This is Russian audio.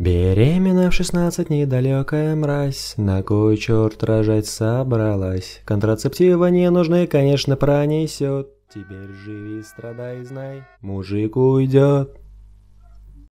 Беременна в 16 недалекая мразь, на кой черт рожать собралась? Контрацептива не нужны, конечно, пронесет. Теперь живи, страдай, знай, мужик уйдет.